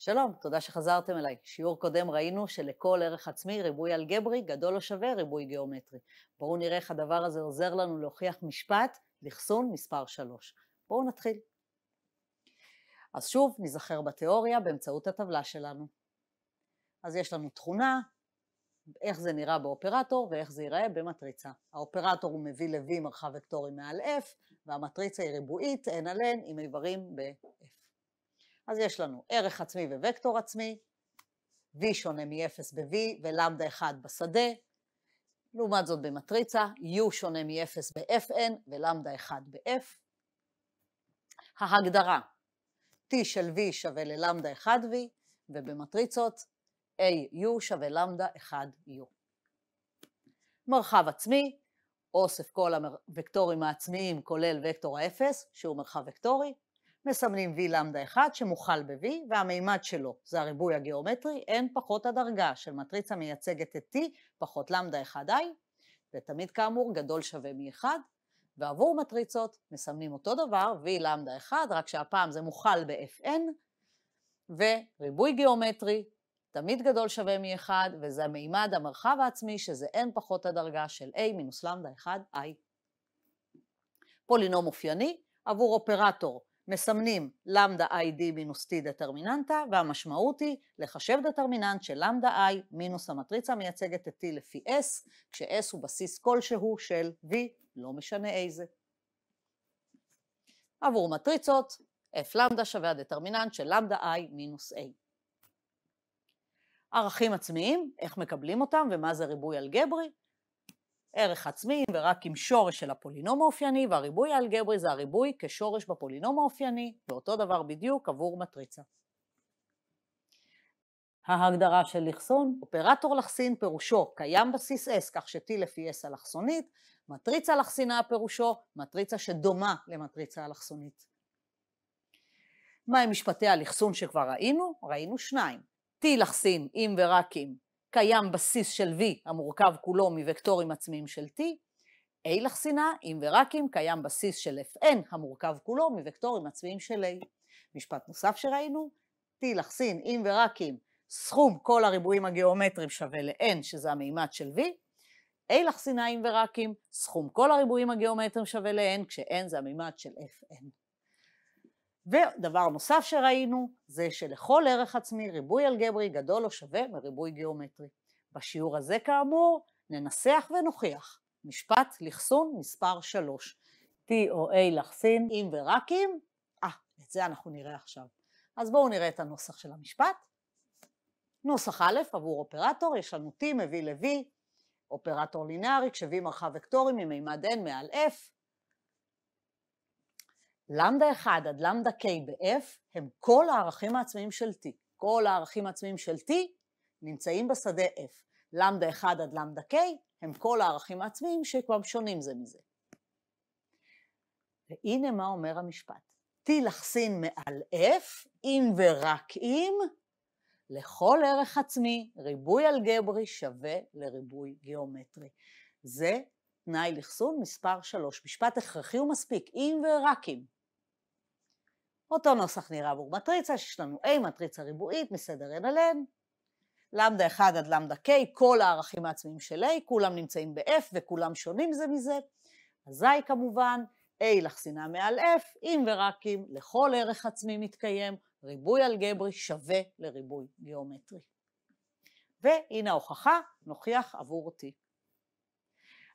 שלום, תודה שחזרתם אליי. שיעור קודם ראינו שלכל ערך עצמי ריבוי אלגברי גדול או שווה ריבוי גיאומטרי. בואו נראה איך הדבר הזה עוזר לנו להוכיח משפט לחסון מספר 3. בואו נתחיל. אז שוב, ניזכר בתיאוריה באמצעות הטבלה שלנו. אז יש לנו תכונה, איך זה נראה באופרטור ואיך זה ייראה במטריצה. האופרטור הוא מביא ל-V מרחב וקטורי מעל F, והמטריצה היא ריבועית, n על n, עם איברים ב... אז יש לנו ערך עצמי ווקטור עצמי, v שונה מ-0 ב-v ולמדה 1 בשדה, לעומת זאת במטריצה, u שונה מ-0 ב-fn ולמדה 1 ב-f. ההגדרה t של v שווה ללמדה 1v, ובמטריצות au שווה למדה 1u. מרחב עצמי, אוסף כל הווקטורים העצמיים כולל וקטור האפס, שהוא מרחב וקטורי, מסמנים V למדה 1 שמוכל ב-V והמימד שלו זה הריבוי הגיאומטרי, n פחות הדרגה של מטריצה מייצגת את T פחות למדה 1i, ותמיד כאמור גדול שווה מ-1, ועבור מטריצות מסמנים אותו דבר, V למדה 1, רק שהפעם זה מוכל ב-Fn, וריבוי גיאומטרי תמיד גדול שווה מ-1, וזה מימד המרחב העצמי, שזה n פחות הדרגה של a מינוס למדה 1i. פולינום אופייני, עבור אופרטור מסמנים למדה ID מינוס T דטרמיננטה, והמשמעות היא לחשב דטרמיננט של למדה I מינוס המטריצה המייצגת את T לפי S, כש-S הוא בסיס כלשהו של V, לא משנה איזה. עבור מטריצות, F למדה שווה הדטרמיננט של למדה I מינוס A. ערכים עצמיים, איך מקבלים אותם ומה זה ריבוי אלגברי, ערך עצמי ורק עם שורש של הפולינום האופייני, והריבוי האלגברי זה הריבוי כשורש בפולינום האופייני, ואותו דבר בדיוק עבור מטריצה. ההגדרה של לכסון. אופרטור לכסין פירושו קיים בסיס S כך ש-T לפי S אלכסונית, מטריצה לכסינה פירושו מטריצה שדומה למטריצה אלכסונית. מהם משפטי הלכסון שכבר ראינו? ראינו שניים, T לכסין אם ורק אם קיים בסיס של V המורכב כולו מוקטורים עצמיים של T, A לחסינה, אם ורק אם, קיים בסיס של Fn המורכב כולו מוקטורים עצמיים של A. משפט נוסף שראינו, T לחסין, אם ורק אם, סכום כל הריבועים הגיאומטריים שווה ל-N, שזה המימד של V, A לחסינה אם ורק אם, סכום כל הריבועים הגיאומטריים שווה ל-N, כש-N זה המימד של Fn. ודבר נוסף שראינו זה שלכל ערך עצמי ריבוי אלגברי גדול או שווה מריבוי גיאומטרי. בשיעור הזה כאמור ננסח ונוכיח משפט לחסון מספר 3, T או A לחסין אם ורק אם, אה, את זה אנחנו נראה עכשיו. אז בואו נראה את הנוסח של המשפט. נוסח א' עבור אופרטור, יש לנו T מביא ל-V, אופרטור לינארי, כש-V מרחב וקטורי ממימד N מעל F, למדה 1 עד למדה K ב-F הם כל הערכים העצמיים של T. כל הערכים העצמיים של T נמצאים בשדה F. למדה 1 עד למדה K הם כל הערכים העצמיים שכבר שונים זה מזה. והנה מה אומר המשפט. T לחסין מעל F, אם ורק אם, לכל ערך עצמי, ריבוי אלגברי שווה לריבוי גיאומטרי. זה תנאי לחסון מספר 3. משפט הכרחי ומספיק, אם ורק אם. אותו נוסח נראה עבור מטריצה, שיש לנו A, מטריצה ריבועית, מסדר n על n, למדה 1 עד למדה k, כל הערכים העצמיים של A, כולם נמצאים ב-f וכולם שונים זה מזה. אז אזי כמובן, A לחסינה מעל f, אם ורק אם לכל ערך עצמי מתקיים, ריבוי אלגברי שווה לריבוי גיאומטרי. והנה ההוכחה, נוכיח עבור t.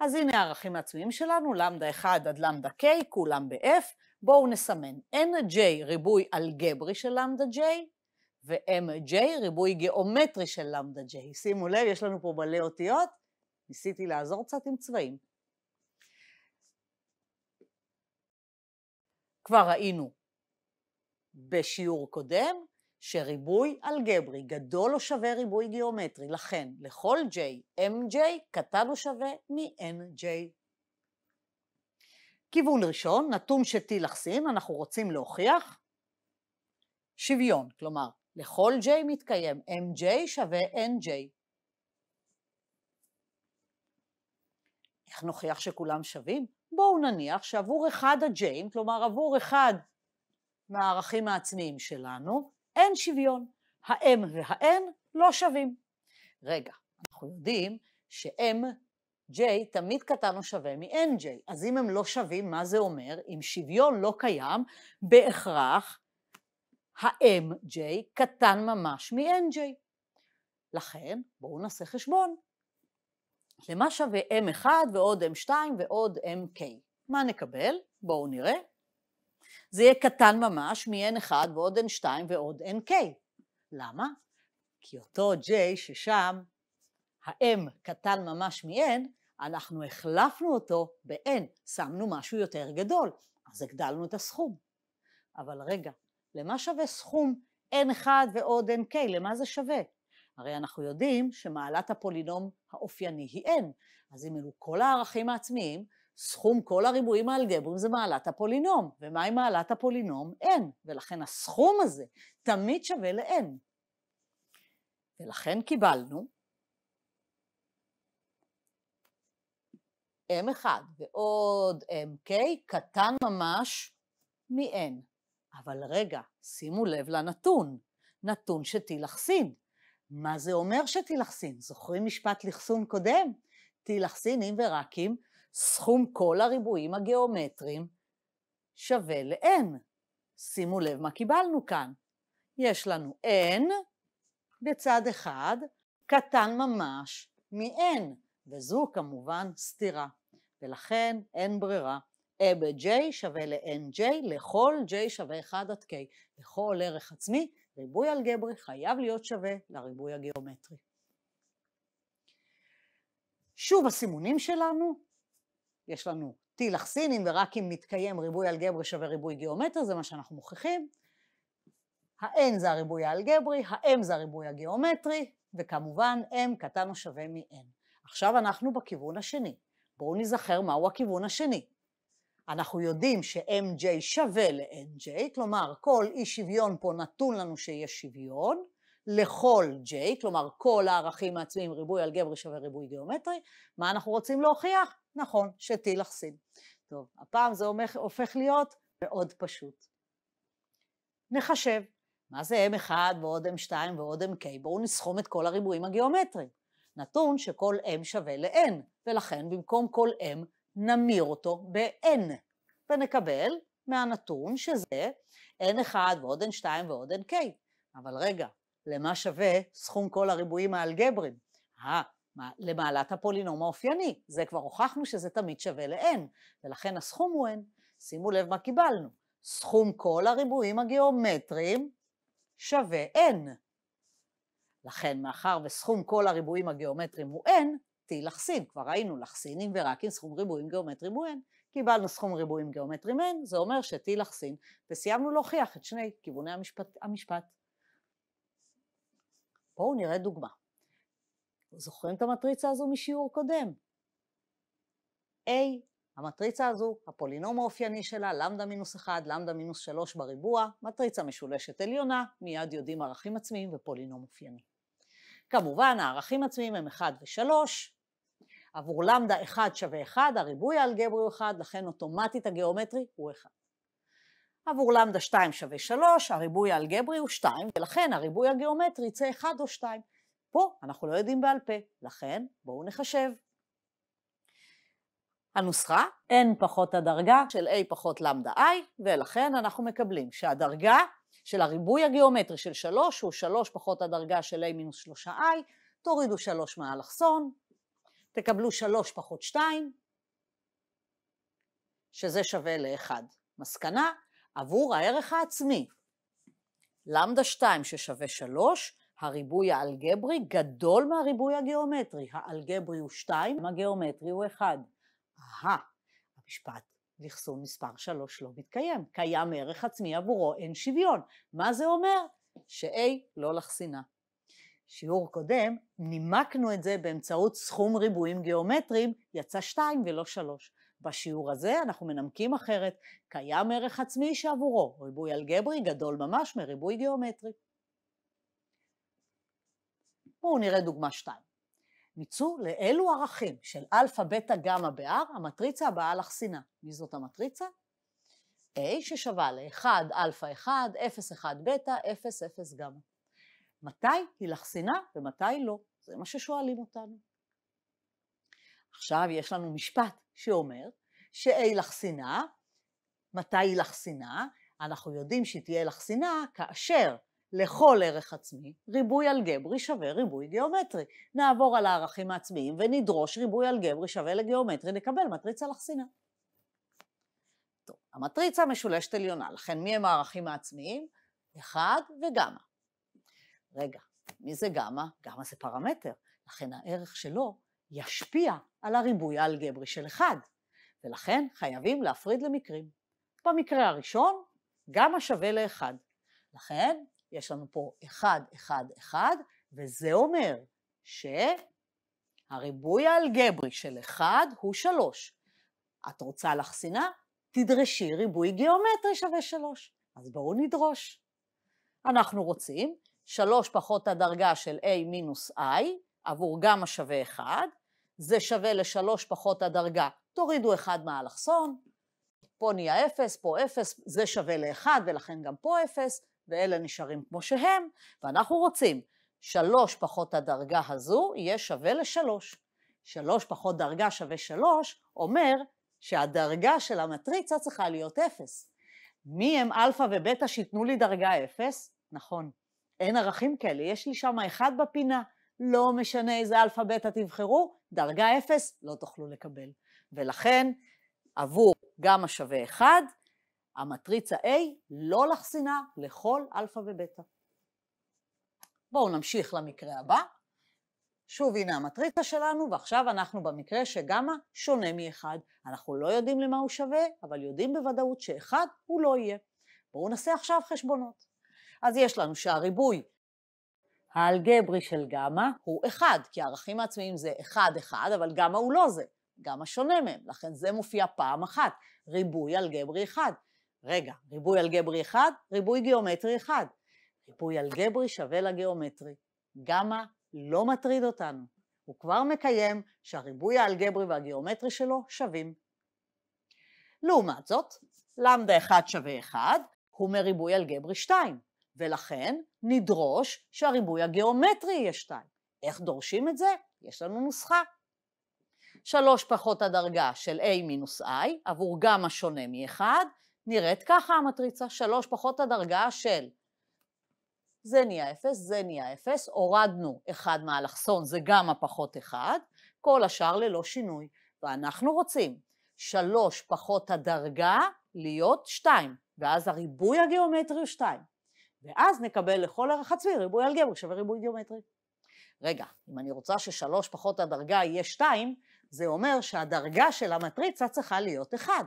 אז הנה הערכים העצמיים שלנו, למדה 1 עד למדה k, כולם ב-f, בואו נסמן NJ ריבוי אלגברי של למדה j ו-mj ריבוי גיאומטרי של למדה j. שימו לב, יש לנו פה מלא אותיות, ניסיתי לעזור קצת עם צבעים. כבר ראינו בשיעור קודם שריבוי אלגברי גדול או שווה ריבוי גיאומטרי, לכן לכל j, mj קטן או שווה מ-nj כיוון ראשון, נתון שתילחסין, אנחנו רוצים להוכיח שוויון, כלומר, לכל J מתקיים MJ שווה NJ. איך נוכיח שכולם שווים? בואו נניח שעבור אחד ה j כלומר עבור אחד מהערכים העצמיים שלנו, אין שוויון. ה-M וה-N לא שווים. רגע, אנחנו יודעים ש-M J תמיד קטן או שווה מ-NJ. אז אם הם לא שווים, מה זה אומר? אם שוויון לא קיים, בהכרח ה-MJ קטן ממש מ-NJ. לכן, בואו נעשה חשבון. למה שווה M1 ועוד M2 ועוד MK? מה נקבל? בואו נראה. זה יהיה קטן ממש מ-N1 ועוד N2 ועוד NK. למה? כי אותו J ששם ה-M קטן ממש מ-N, אנחנו החלפנו אותו ב-N, שמנו משהו יותר גדול, אז הגדלנו את הסכום. אבל רגע, למה שווה סכום N1 ועוד NK? למה זה שווה? הרי אנחנו יודעים שמעלת הפולינום האופייני היא N, אז אם אלו כל הערכים העצמיים, סכום כל הריבועים האלגבריים זה מעלת הפולינום, ומהי מעלת הפולינום? N, ולכן הסכום הזה תמיד שווה ל-N. ולכן קיבלנו M1 ועוד MK קטן ממש מ-N. אבל רגע, שימו לב לנתון, נתון שתילכסין. מה זה אומר שתילכסין? זוכרים משפט לכסון קודם? תילכסין אם ורק אם סכום כל הריבועים הגיאומטריים שווה ל-N. שימו לב מה קיבלנו כאן. יש לנו N בצד אחד, קטן ממש מ-N, וזו כמובן סתירה. ולכן אין ברירה. A ב-J שווה ל-NJ, לכל J שווה 1 עד K. לכל ערך עצמי, ריבוי אלגברי חייב להיות שווה לריבוי הגיאומטרי. שוב הסימונים שלנו, יש לנו T טילחסינים, ורק אם מתקיים ריבוי אלגברי שווה ריבוי גיאומטר, זה מה שאנחנו מוכיחים. ה-N זה הריבוי האלגברי, ה-M זה הריבוי הגיאומטרי, וכמובן M קטן או שווה מ-N. עכשיו אנחנו בכיוון השני. בואו נזכר מהו הכיוון השני. אנחנו יודעים ש-MJ שווה ל-NJ, כלומר כל אי שוויון פה נתון לנו שיש שוויון, לכל J, כלומר כל הערכים העצמיים, ריבוי אלגברי שווה ריבוי גיאומטרי, מה אנחנו רוצים להוכיח? נכון, ש-T לחסין. טוב, הפעם זה הופך להיות מאוד פשוט. נחשב, מה זה M1 ועוד M2 ועוד MK? בואו נסכום את כל הריבועים הגיאומטריים. נתון שכל M שווה ל-N, ולכן במקום כל m נמיר אותו ב-n, ונקבל מהנתון שזה n1 ועוד n2 ועוד nk. אבל רגע, למה שווה סכום כל הריבועים האלגבריים? אה, למעלת הפולינום האופייני, זה כבר הוכחנו שזה תמיד שווה ל-n, ולכן הסכום הוא n. שימו לב מה קיבלנו, סכום כל הריבועים הגיאומטריים שווה n. לכן, מאחר וסכום כל הריבועים הגיאומטריים הוא n, T לחסין, כבר ראינו לחסינים ורק עם סכום ריבועים גיאומטרים הוא n, קיבלנו סכום ריבועים גיאומטרים n, זה אומר ש-T לחסין, וסיימנו להוכיח את שני כיווני המשפט. המשפט. בואו נראה דוגמה. זוכרים את המטריצה הזו משיעור קודם? A, המטריצה הזו, הפולינום האופייני שלה, למדה מינוס 1, למדה מינוס 3 בריבוע, מטריצה משולשת עליונה, מיד יודעים ערכים עצמיים ופולינום אופייני. כמובן, הערכים עצמיים הם 1 ו-3, עבור למדה 1 שווה 1, הריבוי האלגברי הוא 1, לכן אוטומטית הגיאומטרי הוא 1. עבור למדה 2 שווה 3, הריבוי האלגברי הוא 2, ולכן הריבוי הגיאומטרי יצא 1 או 2. פה אנחנו לא יודעים בעל פה, לכן בואו נחשב. הנוסחה n פחות הדרגה של a פחות למדה i, ולכן אנחנו מקבלים שהדרגה של הריבוי הגיאומטרי של 3 הוא 3 פחות הדרגה של a מינוס 3i, תורידו 3 מהאלכסון, תקבלו 3 פחות 2, שזה שווה ל-1. מסקנה, עבור הערך העצמי, למדה 2 ששווה 3, הריבוי האלגברי גדול מהריבוי הגיאומטרי. האלגברי הוא 2, הגיאומטרי הוא 1. אהה, המשפט לכסון מספר 3 לא מתקיים. קיים ערך עצמי עבורו, אין שוויון. מה זה אומר? ש-A לא לחסינה. שיעור קודם, נימקנו את זה באמצעות סכום ריבועים גיאומטריים, יצא 2 ולא 3. בשיעור הזה אנחנו מנמקים אחרת, קיים ערך עצמי שעבורו ריבוי אלגברי גדול ממש מריבוי גיאומטרי. בואו נראה דוגמה 2. ניצו לאלו ערכים של אלפא, בטא, גמא ב-R, המטריצה הבאה לחסינה. מי זאת המטריצה? A ששווה ל-1 אלפא 1, 0 1 בטא, 0 0 גמא. מתי היא לחסינה ומתי לא. זה מה ששואלים אותנו. עכשיו יש לנו משפט שאומר שאי לחסינה, מתי היא לחסינה? אנחנו יודעים שהיא תהיה לחסינה כאשר לכל ערך עצמי ריבוי אלגברי שווה ריבוי גיאומטרי. נעבור על הערכים העצמיים ונדרוש ריבוי אלגברי שווה לגיאומטרי, נקבל מטריצה לחסינה. טוב, המטריצה משולשת עליונה, לכן מי הם הערכים העצמיים? אחד וגמא. רגע, מי זה גמא? גמא זה פרמטר, לכן הערך שלו ישפיע על הריבוי האלגברי של 1, ולכן חייבים להפריד למקרים. במקרה הראשון, גמא שווה ל-1. לכן יש לנו פה 1, 1, 1, וזה אומר שהריבוי האלגברי של 1 הוא 3. את רוצה לחסינה? תדרשי ריבוי גיאומטרי שווה 3. אז בואו נדרוש. אנחנו רוצים 3 פחות הדרגה של a מינוס i, עבור גמא שווה 1, זה שווה ל-3 פחות הדרגה, תורידו 1 מהאלכסון, פה נהיה 0, פה 0, זה שווה ל-1 ולכן גם פה 0, ואלה נשארים כמו שהם, ואנחנו רוצים 3 פחות הדרגה הזו יהיה שווה ל-3. 3 פחות דרגה שווה 3 אומר שהדרגה של המטריצה צריכה להיות 0. מי הם אלפא ובטא שייתנו לי דרגה 0? נכון, אין ערכים כאלה, יש לי שם אחד בפינה, לא משנה איזה אלפא תבחרו, דרגה אפס לא תוכלו לקבל. ולכן עבור גמא שווה אחד, המטריצה A לא לחסינה לכל אלפא ובטא. בואו נמשיך למקרה הבא. שוב, הנה המטריצה שלנו, ועכשיו אנחנו במקרה שגמא שונה מאחד. אנחנו לא יודעים למה הוא שווה, אבל יודעים בוודאות שאחד הוא לא יהיה. בואו נעשה עכשיו חשבונות. אז יש לנו שהריבוי האלגברי של גמא הוא 1, כי הערכים העצמיים זה 1, 1, אבל גמא הוא לא זה, גמא שונה מהם, לכן זה מופיע פעם אחת, ריבוי אלגברי 1. רגע, ריבוי אלגברי 1, ריבוי גיאומטרי 1. ריבוי אלגברי שווה לגיאומטרי. גמא לא מטריד אותנו, הוא כבר מקיים שהריבוי האלגברי והגיאומטרי שלו שווים. לעומת זאת, למדה 1 שווה 1, הוא מריבוי אלגברי 2. ולכן נדרוש שהריבוי הגיאומטרי יהיה 2. איך דורשים את זה? יש לנו נוסחה. 3 פחות הדרגה של a מינוס i עבור גמא שונה מ-1, נראית ככה המטריצה, 3 פחות הדרגה של זה נהיה 0, זה נהיה 0, הורדנו 1 מהאלכסון, זה גמא פחות 1, כל השאר ללא שינוי. ואנחנו רוצים 3 פחות הדרגה להיות 2, ואז הריבוי הגיאומטרי הוא 2. ואז נקבל לכל ערך עצמי ריבוי אלגברי שווה ריבוי גיאומטרי. רגע, אם אני רוצה ששלוש פחות הדרגה יהיה שתיים, זה אומר שהדרגה של המטריצה צריכה להיות אחד.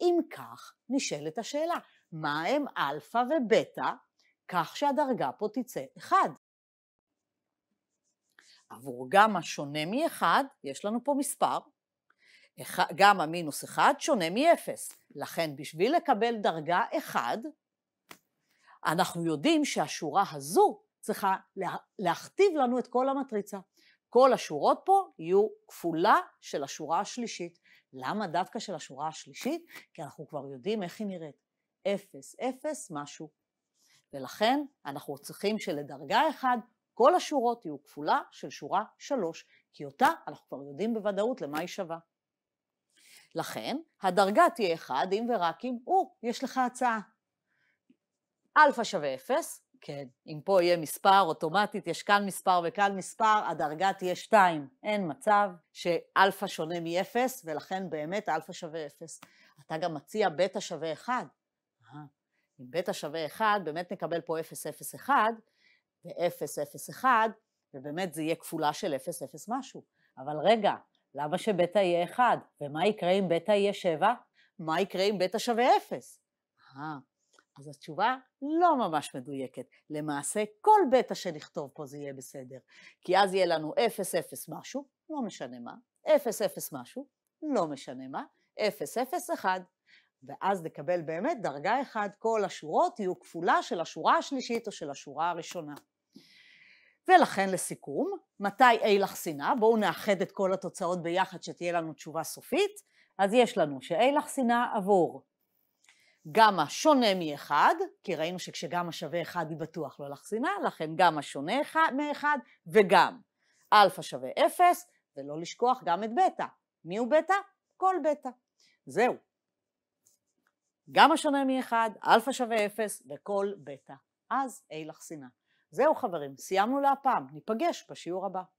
אם כך, נשאלת השאלה, מה הם אלפא ובטא, כך שהדרגה פה תצא אחד. עבור גמא שונה מ-1, יש לנו פה מספר, גמא מינוס 1 שונה מ-0, לכן בשביל לקבל דרגה 1, אנחנו יודעים שהשורה הזו צריכה לה, להכתיב לנו את כל המטריצה. כל השורות פה יהיו כפולה של השורה השלישית. למה דווקא של השורה השלישית? כי אנחנו כבר יודעים איך היא נראית. אפס, אפס, משהו. ולכן אנחנו צריכים שלדרגה אחד כל השורות יהיו כפולה של שורה שלוש, כי אותה אנחנו כבר יודעים בוודאות למה היא שווה. לכן, הדרגה תהיה אחד אם ורק אם הוא, יש לך הצעה. אלפא שווה אפס, כן, אם פה יהיה מספר, אוטומטית יש כאן מספר וכאן מספר, הדרגה תהיה 2. אין מצב שאלפא שונה מ-0, ולכן באמת אלפא שווה 0. אתה גם מציע בטא שווה 1. אה, אם בטא שווה 1, באמת נקבל פה 0, 0, 1, ו-0, 0, 1, ובאמת זה יהיה כפולה של 0, 0 משהו. אבל רגע, למה שבטא יהיה 1? ומה יקרה אם בטא יהיה 7? מה יקרה אם בטא שווה 0? אה, אז התשובה לא ממש מדויקת. למעשה, כל בטא שנכתוב פה זה יהיה בסדר. כי אז יהיה לנו 0, 0 משהו, לא משנה מה, 0, 0 משהו, לא משנה מה, 0, 0, 1. ואז נקבל באמת דרגה 1, כל השורות יהיו כפולה של השורה השלישית או של השורה הראשונה. ולכן לסיכום, מתי A לחסינה? בואו נאחד את כל התוצאות ביחד שתהיה לנו תשובה סופית. אז יש לנו ש-A לחסינה עבור גמא שונה מ-1, כי ראינו שכשגמא שווה 1 היא בטוח לא אלכסינה, לכן גמא שונה מ-1 וגם אלפא שווה 0, ולא לשכוח גם את בטא. מי הוא בטא? כל בטא. זהו. גמא שונה מ-1, אלפא שווה 0 וכל בטא. אז אי שנאה. זהו חברים, סיימנו להפעם, ניפגש בשיעור הבא.